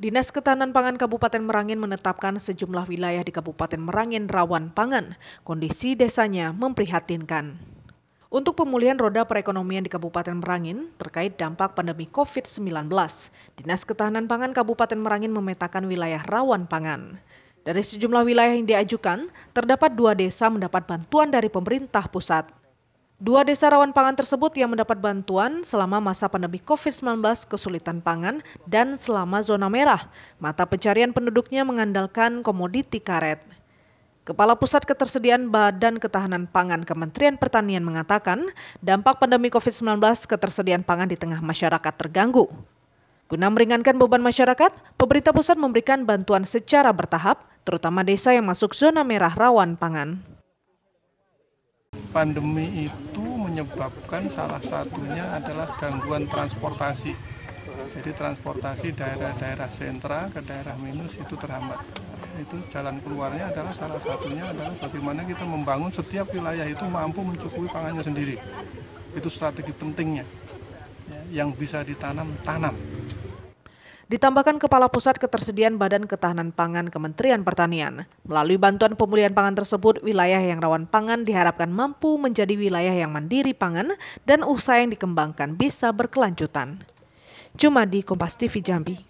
Dinas Ketahanan Pangan Kabupaten Merangin menetapkan sejumlah wilayah di Kabupaten Merangin rawan pangan. Kondisi desanya memprihatinkan. Untuk pemulihan roda perekonomian di Kabupaten Merangin terkait dampak pandemi COVID-19, Dinas Ketahanan Pangan Kabupaten Merangin memetakan wilayah rawan pangan. Dari sejumlah wilayah yang diajukan, terdapat dua desa mendapat bantuan dari pemerintah pusat. Dua desa rawan pangan tersebut yang mendapat bantuan selama masa pandemi COVID-19 kesulitan pangan dan selama zona merah. Mata pencarian penduduknya mengandalkan komoditi karet. Kepala Pusat Ketersediaan Badan Ketahanan Pangan Kementerian Pertanian mengatakan dampak pandemi COVID-19 ketersediaan pangan di tengah masyarakat terganggu. Guna meringankan beban masyarakat, pemerintah pusat memberikan bantuan secara bertahap, terutama desa yang masuk zona merah rawan pangan pandemi itu menyebabkan salah satunya adalah gangguan transportasi. Jadi transportasi daerah-daerah sentra ke daerah minus itu terhambat. Itu jalan keluarnya adalah salah satunya adalah bagaimana kita membangun setiap wilayah itu mampu mencukupi pangannya sendiri. Itu strategi pentingnya. Ya, yang bisa ditanam, tanam ditambahkan Kepala Pusat Ketersediaan Badan Ketahanan Pangan Kementerian Pertanian. Melalui bantuan pemulihan pangan tersebut, wilayah yang rawan pangan diharapkan mampu menjadi wilayah yang mandiri pangan dan usaha yang dikembangkan bisa berkelanjutan. Cuma di Kompas TV Jambi.